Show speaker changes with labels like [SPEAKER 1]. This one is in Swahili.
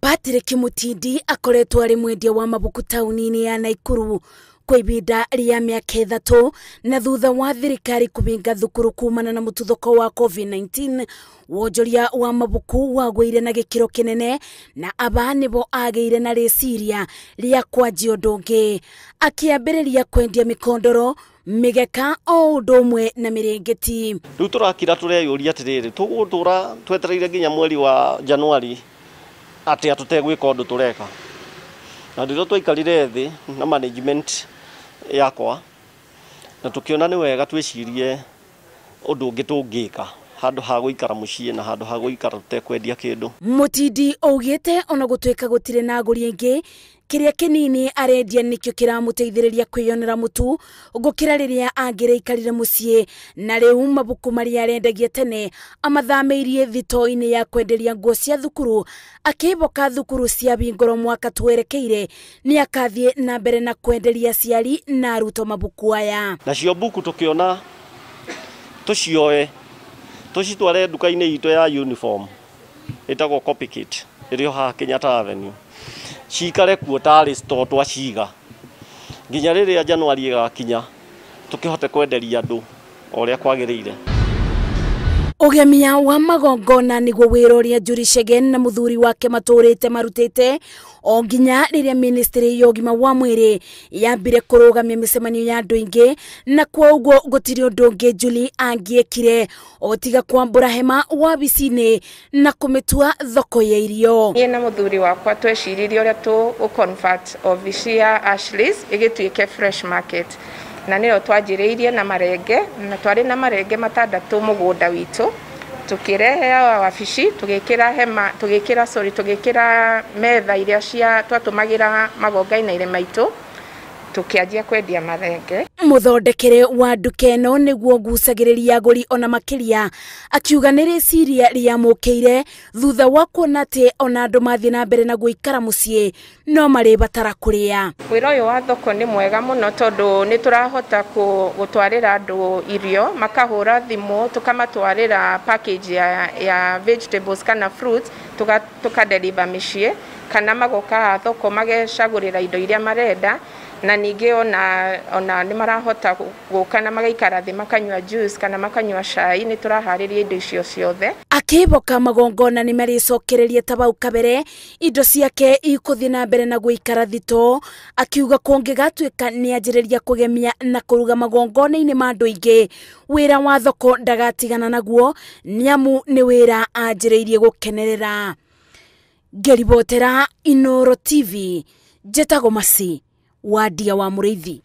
[SPEAKER 1] Patrick Mutindi akoretwo ari mwendia wa mabuku tauni inĩ ya Naikuru kwa ihinda rĩa mĩaka ĩthatũ na thutha wa thirikari kũhinga thukuru kumana na mũtuthũko wa covid-19 wonjoria wa mabuku wagwĩire na gĩkĩro kĩnene na aba nĩbo agĩire na rĩciria rĩa kwanjia ũndũ ũngĩ akĩambĩrĩria kwendia mĩkondoro migeka o undu umwe na miringiti
[SPEAKER 2] riu turakira tureyuria atiriri tugutura twetereire nginya mweri wa januari ati atutegwika undu tureka na ndirio twaikarire thi na management yakwa na tukiona ni wega twicirie undu ngitungika tungika handå ha gå ikara må ciä na handå ha gå ikara tå tekwendia kä ndå
[SPEAKER 1] må tindi te ona gå gutire ka gå tirä na guri ri kiria kinini arendia nikio kiramũteithĩrĩria kwĩyonera mũtu gũkĩra rĩrĩa angĩrĩikarire mũciĩ na rĩu mabuku marĩa arendagia tene amathamĩirie thito ya kwenderia nguo cia thukuru akiboka thukuru cia bingoro mwaka twerekeire ni akathie na mbere na kwenderia ciari na arutwo mabuku aya
[SPEAKER 2] nacio buku tukiona tũcioe tũcitware nduka-inĩ ito ya uniform ĩtagwo copy kit ha haha Kenyatta Avenue cikare kuo tarĩ store twaciga nginya rĩrĩa Januari kä hote kwenderia andũ o rä ire
[SPEAKER 1] ugemia wa magongona niguo wiroria juri shegen na muthuri wake maturite marutite o nginya riria ministry ya ugima wa mwiri yambire kurugamia micemanio ya andu aingi na kwa uguo gutiri undu ungi njuli angiekire o tiga kwambura hema wabici-ini na kumitua
[SPEAKER 3] thoko ya irio niĩ na muthuri wakwa tweciririe ũrĩa tũgũ convert obici ya Ashley's ĩgĩtuĩke fresh market na nä rä na marenge na twarä na marenge matandatå må gå nda witå tukirehe hawa wabici tugikira hema tugikira sorry tugikira metha iria cia twatumagira magonga-inĩ maitu tukianjia kwendia marenge
[SPEAKER 1] muthondekere wa nduka ĩno nĩguo ngucagĩrĩria agũri ona makiria akiuga nĩ rĩciria rĩamũkĩire thutha wa kuona atĩ ona andũ mathiĩ na mbere na guikara mũciĩ no marĩbatara kũrĩa
[SPEAKER 3] wĩra ũyũ wa thoko nĩ mwega mũno tondũ nĩ tũrahota gũtwarĩra andũ irio makahũra thimũ tũkamatwarĩra package ya, ya vegetables kana fruits tũkadeliva tuka mĩciĩ kana magoka thoko magecagũrĩra indo iria marenda na ningä ona, ona nä marahota gå na magaikara thä makanyua juice kana makanyua cai nä tå raharä ria indo icio ciothe
[SPEAKER 1] akähoka magongona nä marĩcokererie ta bau kabere indo ciake ikũthiĩ na mbere na ikara thito akiuga rä ria kå gemia na kũruga magongona-inĩ ma aingä wä ra wa thoko ndagatigana naguo nä amu nĩ wĩra anjĩrĩirie gũkenerera ngeribotera inoro tv njĩtagwo maci wa ndia wa må